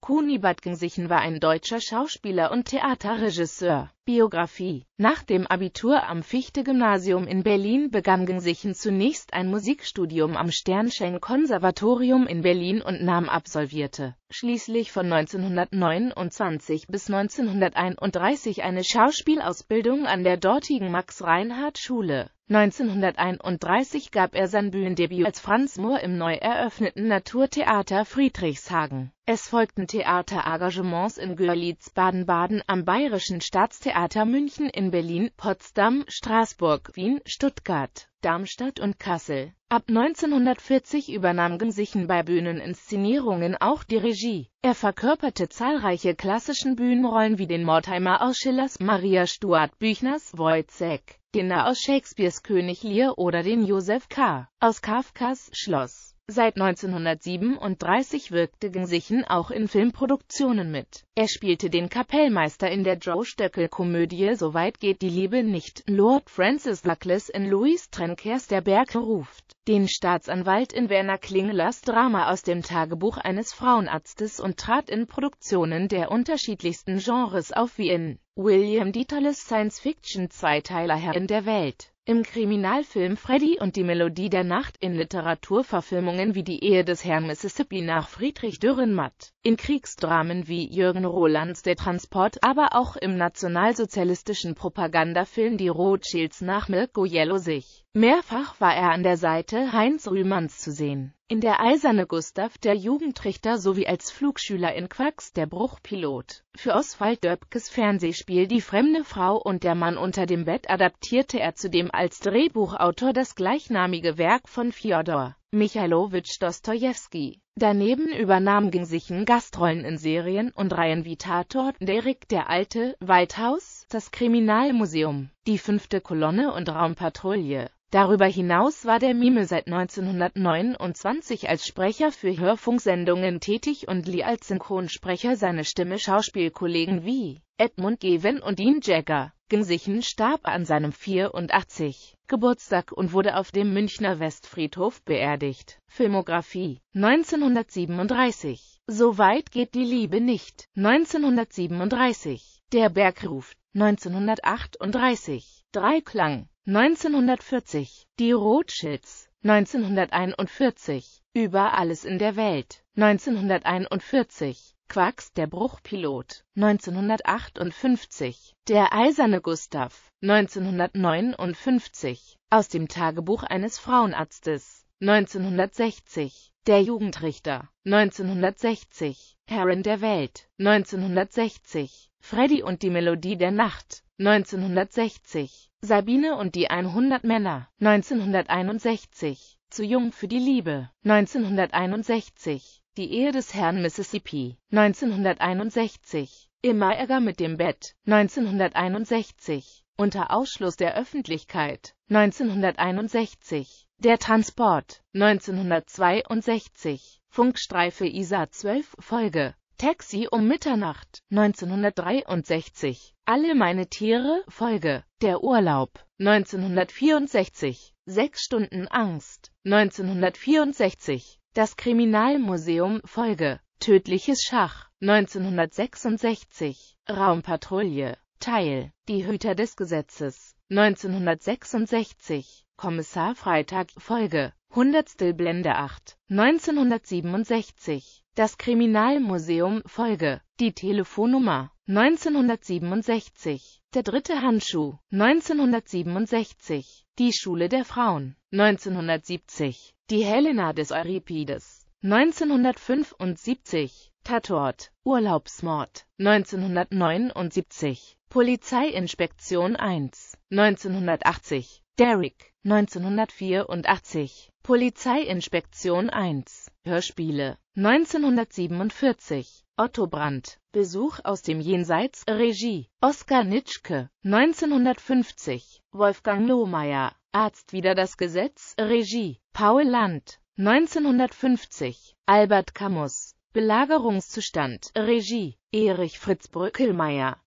Kuni Bad war ein deutscher Schauspieler und Theaterregisseur. Biografie Nach dem Abitur am Fichte-Gymnasium in Berlin begann Gensichen zunächst ein Musikstudium am Sternschank-Konservatorium in Berlin und nahm absolvierte schließlich von 1929 bis 1931 eine Schauspielausbildung an der dortigen Max-Reinhardt-Schule. 1931 gab er sein Bühnendebüt als Franz Mohr im neu eröffneten Naturtheater Friedrichshagen. Es folgten Theaterengagements in Görlitz, Baden-Baden, am Bayerischen Staatstheater Theater München in Berlin, Potsdam, Straßburg, Wien, Stuttgart, Darmstadt und Kassel. Ab 1940 übernahm Gensichen bei Bühneninszenierungen auch die Regie. Er verkörperte zahlreiche klassischen Bühnenrollen wie den Mordheimer aus Schillers Maria Stuart Büchners Wojzeck, den aus Shakespeares König Lear oder den Josef K. aus Kafkas Schloss. Seit 1937 wirkte Gensichen auch in Filmproduktionen mit. Er spielte den Kapellmeister in der Joe Stöckel-Komödie Soweit geht die Liebe nicht, Lord Francis Douglas in Louis Trenkers Der Berg ruft, den Staatsanwalt in Werner Klingelers Drama aus dem Tagebuch eines Frauenarztes und trat in Produktionen der unterschiedlichsten Genres auf wie in William Dieterles Science-Fiction-Zweiteiler Herr in der Welt im Kriminalfilm Freddy und die Melodie der Nacht, in Literaturverfilmungen wie Die Ehe des Herrn Mississippi nach Friedrich Dürrenmatt, in Kriegsdramen wie Jürgen Rolands Der Transport, aber auch im nationalsozialistischen Propagandafilm Die Rothschilds nach Mirko Jello sich. Mehrfach war er an der Seite Heinz Rühmanns zu sehen in der Eiserne Gustav der Jugendrichter sowie als Flugschüler in Quacks der Bruchpilot. Für Oswald Döbkes Fernsehspiel Die fremde Frau und der Mann unter dem Bett adaptierte er zudem als Drehbuchautor das gleichnamige Werk von Fjodor Michailowitsch Dostojewski. Daneben übernahm Ginsichen Gastrollen in Serien und Reihen wie Tatort, Derrick der Alte, Waldhaus, das Kriminalmuseum, die fünfte Kolonne und Raumpatrouille. Darüber hinaus war der Mime seit 1929 als Sprecher für Hörfunksendungen tätig und lieh als Synchronsprecher seine Stimme Schauspielkollegen wie Edmund Gewen und Dean Jagger. Gensichen starb an seinem 84. Geburtstag und wurde auf dem Münchner Westfriedhof beerdigt. Filmografie 1937 So weit geht die Liebe nicht 1937 Der Berg ruft 1938 Dreiklang 1940, die Rothschilds, 1941, über alles in der Welt, 1941, Quacks, der Bruchpilot, 1958, der eiserne Gustav, 1959, aus dem Tagebuch eines Frauenarztes, 1960 Der Jugendrichter 1960 Karen der Welt 1960 Freddy und die Melodie der Nacht 1960 Sabine und die 100 Männer 1961 Zu jung für die Liebe 1961 Die Ehe des Herrn Mississippi 1961 Immer Ärger mit dem Bett, 1961, unter Ausschluss der Öffentlichkeit, 1961, der Transport, 1962, Funkstreife ISA 12 Folge, Taxi um Mitternacht, 1963, Alle meine Tiere Folge, Der Urlaub, 1964, Sechs Stunden Angst, 1964, Das Kriminalmuseum Folge, Tödliches Schach, 1966 Raumpatrouille Teil Die Hüter des Gesetzes 1966 Kommissar Freitag Folge Hundertstel Blende 8 1967 Das Kriminalmuseum Folge Die Telefonnummer 1967 Der dritte Handschuh 1967 Die Schule der Frauen 1970 Die Helena des Euripides 1975 Tatort Urlaubsmord 1979 Polizeiinspektion 1 1980 Derrick 1984 Polizeiinspektion 1 Hörspiele 1947 Otto Brandt Besuch aus dem Jenseits Regie Oskar Nitschke 1950 Wolfgang Lohmeier Arzt wider das Gesetz Regie Paul Land 1950 Albert Camus Belagerungszustand Regie Erich Fritz Brückelmeier